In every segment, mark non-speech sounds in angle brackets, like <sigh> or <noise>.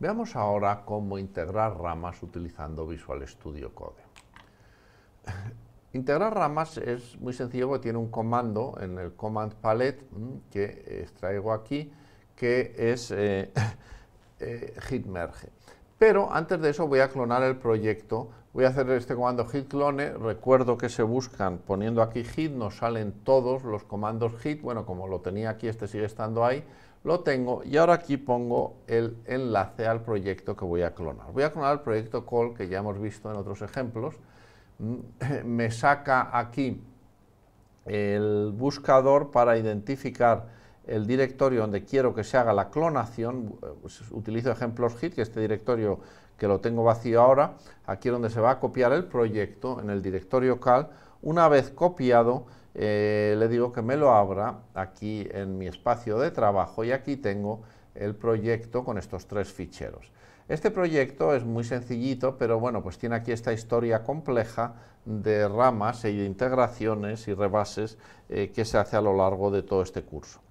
Veamos ahora cómo integrar ramas utilizando Visual Studio Code. <laughs> Integrar ramas es muy sencillo porque tiene un comando en el command palette mm, que extraigo aquí, que es eh, <laughs> eh, hit merge. Pero antes de eso voy a clonar el proyecto. Voy a hacer este comando hit clone. Recuerdo que se buscan poniendo aquí hit, nos salen todos los comandos hit. Bueno, como lo tenía aquí, este sigue estando ahí lo tengo y ahora aquí pongo el enlace al proyecto que voy a clonar. Voy a clonar el proyecto call que ya hemos visto en otros ejemplos. Mm, me saca aquí el buscador para identificar el directorio donde quiero que se haga la clonación. Pues, utilizo ejemplos hit, que este directorio que lo tengo vacío ahora, aquí es donde se va a copiar el proyecto en el directorio cal. Una vez copiado, eh, le digo que me lo abra aquí en mi espacio de trabajo y aquí tengo el proyecto con estos tres ficheros. Este proyecto es muy sencillito, pero bueno, pues tiene aquí esta historia compleja de ramas e integraciones y rebases eh, que se hace a lo largo de todo este curso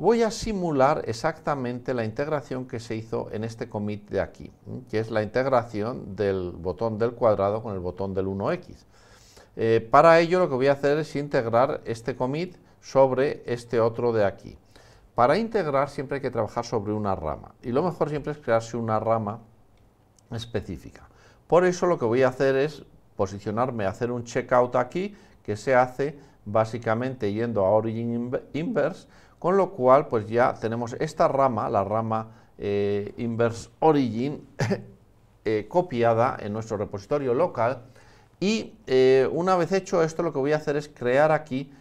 voy a simular exactamente la integración que se hizo en este commit de aquí, que es la integración del botón del cuadrado con el botón del 1x. Eh, para ello lo que voy a hacer es integrar este commit sobre este otro de aquí. Para integrar siempre hay que trabajar sobre una rama y lo mejor siempre es crearse una rama específica. Por eso lo que voy a hacer es posicionarme, hacer un checkout aquí que se hace básicamente yendo a origin inverse con lo cual pues ya tenemos esta rama, la rama eh, inverse origin, <laughs> eh, copiada en nuestro repositorio local y eh, una vez hecho esto lo que voy a hacer es crear aquí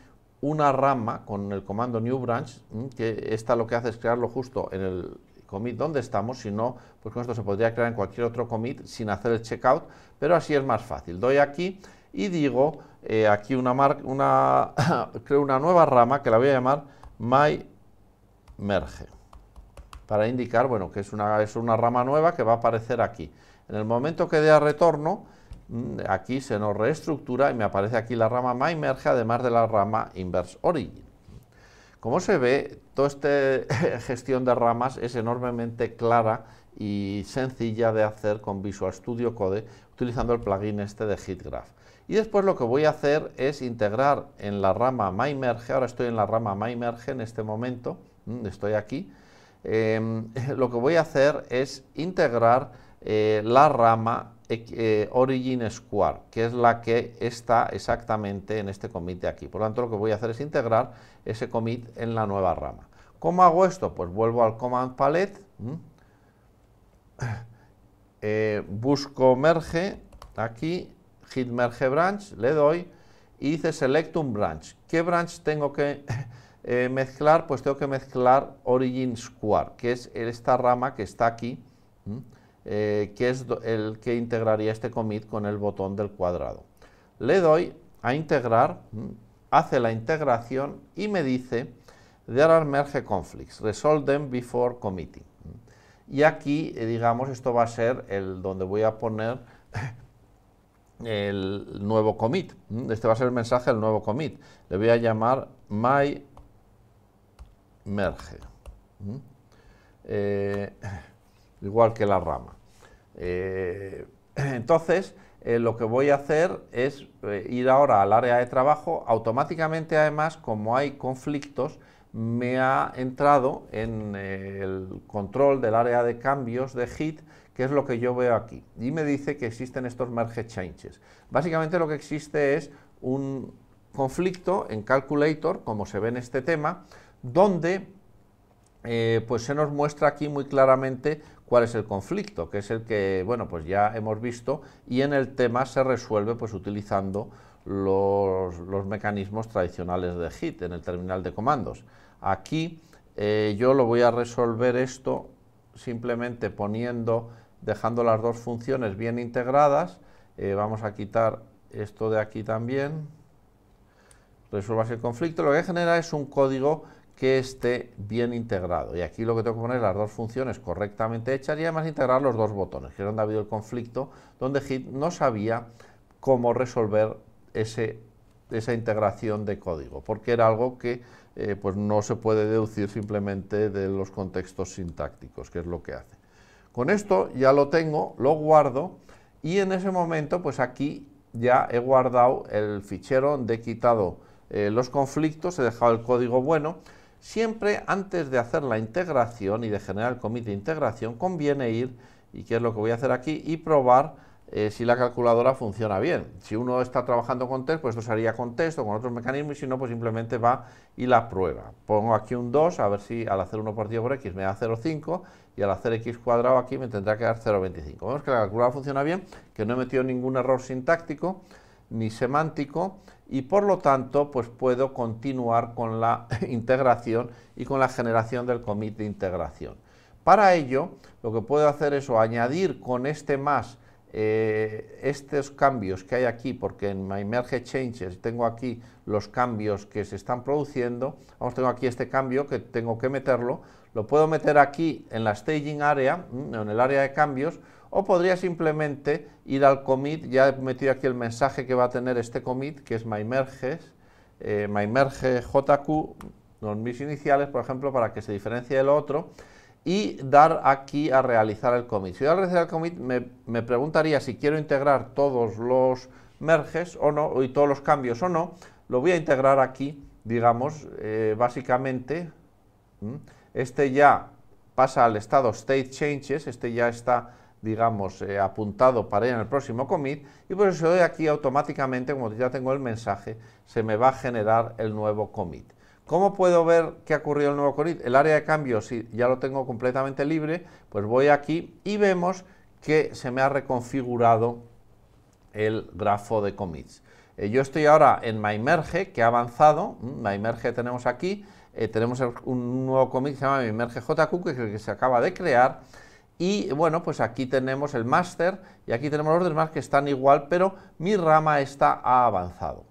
una rama con el comando new branch, mm, que esta lo que hace es crearlo justo en el commit donde estamos, si no, pues con esto se podría crear en cualquier otro commit sin hacer el checkout, pero así es más fácil. Doy aquí y digo, aquí una, marca una <coughs> creo una nueva rama que la voy a llamar my merge para indicar bueno, que es una, es una rama nueva que va a aparecer aquí. En el momento que dé a retorno, mm, aquí se nos reestructura y me aparece aquí la rama myMerge además de la rama inverse origin. Como se ve, toda esta <laughs> gestión de ramas es enormemente clara y sencilla de hacer con Visual Studio Code utilizando el plugin este de HitGraph. Y después lo que voy a hacer es integrar en la rama MyMerge, ahora estoy en la rama MyMerge en este momento, mm, estoy aquí, em, <laughs> lo que voy a hacer es integrar eh, la rama eh, eh, Origin Square, que es la que está exactamente en este commit de aquí. Por lo tanto, lo que voy a hacer es integrar ese commit en la nueva rama. ¿Cómo hago esto? Pues vuelvo al Command Palette, mm. busco Merge, aquí, hit merge branch, le doy y dice select un branch. ¿Qué branch tengo que <laughs> eh, mezclar? Pues tengo que mezclar origin square, que es esta rama que está aquí, eh, que es el que integraría este commit con el botón del cuadrado. Le doy a integrar, hace la integración y me dice there are merge conflicts, resolve them before committing. Y aquí, eh, digamos, esto va a ser el donde voy a poner <laughs> el nuevo commit. Mm, este va a ser el mensaje del nuevo commit. Le voy a llamar my merge. Mm. Eh, igual que la rama. Eh, <clears throat> entonces, eh, lo que voy a hacer es ir ahora al área de trabajo. Automáticamente, además, como hay conflictos, me ha entrado en el control del área de cambios de hit que es lo que yo veo aquí. Y me dice que existen estos merge changes. Básicamente lo que existe es un conflicto en Calculator, como se ve en este tema, donde eh, pues se nos muestra aquí muy claramente cuál es el conflicto, que es el que, bueno, pues ya hemos visto, y en el tema se resuelve pues utilizando los, mecanismos tradicionales de HIT en el terminal de comandos. Aquí eh, yo lo voy a resolver esto simplemente poniendo dejando las dos funciones bien integradas. Eh, vamos a quitar esto de aquí también. Resuelvas el conflicto. Lo que genera es un código que esté bien integrado. Y aquí lo que tengo que poner es las dos funciones correctamente hechas y además integrar los dos botones, que es donde ha habido el conflicto, donde Git no sabía cómo resolver esa integración de código, porque era algo que eh, pues no se puede deducir simplemente de los contextos sintácticos, que es lo que hace. Con esto ya lo tengo, lo guardo y en ese momento pues aquí ya he guardado el fichero donde he quitado eh, los conflictos, he dejado el código bueno. Siempre antes de hacer la integración y de generar el comité de integración conviene ir, y qué es lo que voy a hacer aquí, y probar eh, si la calculadora funciona bien. Si uno está trabajando con test, pues esto haría con test o con otros mecanismos, y si no, pues simplemente va y la prueba. Pongo aquí un 2, a ver si al hacer 1 partido por x me da 0,5, y al hacer x cuadrado aquí me tendrá que dar 0,25. Vemos que la calculadora funciona bien, que no he metido ningún error sintáctico ni semántico, y por lo tanto, pues puedo continuar con la <laughs> integración y con la generación del commit de integración. Para ello, lo que puedo hacer es añadir con este más eh, estos cambios que hay aquí, porque en My Merge Changes tengo aquí los cambios que se están produciendo, vamos, tengo aquí este cambio que tengo que meterlo, lo puedo meter aquí en la staging area, mm, en el área de cambios, o podría simplemente ir al commit, ya he metido aquí el mensaje que va a tener este commit, que es mymerges, eh, mymerge jq, los mis iniciales, por ejemplo, para que se diferencie del otro, y dar aquí a realizar el commit. Si yo al realizar el commit me, preguntaría si quiero integrar todos los merges o no, y todos los cambios o no, lo voy a integrar aquí, digamos, eh, básicamente, este ya pasa al estado state changes, este ya está, digamos, eh, apuntado para ir en el próximo commit, y por eso doy aquí automáticamente, como ya tengo el mensaje, se me va a generar el nuevo commit. ¿Cómo puedo ver qué ha ocurrido el nuevo commit? El área de cambio, si ya lo tengo completamente libre, pues voy aquí y vemos que se me ha reconfigurado el grafo de commits. Eh, yo estoy ahora en MyMerge, que ha avanzado. Mm, MyMerge tenemos aquí. Eh, tenemos un nuevo commit que se llama MyMerge JQ, que es el que se acaba de crear. Y bueno, pues aquí tenemos el master y aquí tenemos los demás que están igual, pero mi rama está ha avanzado.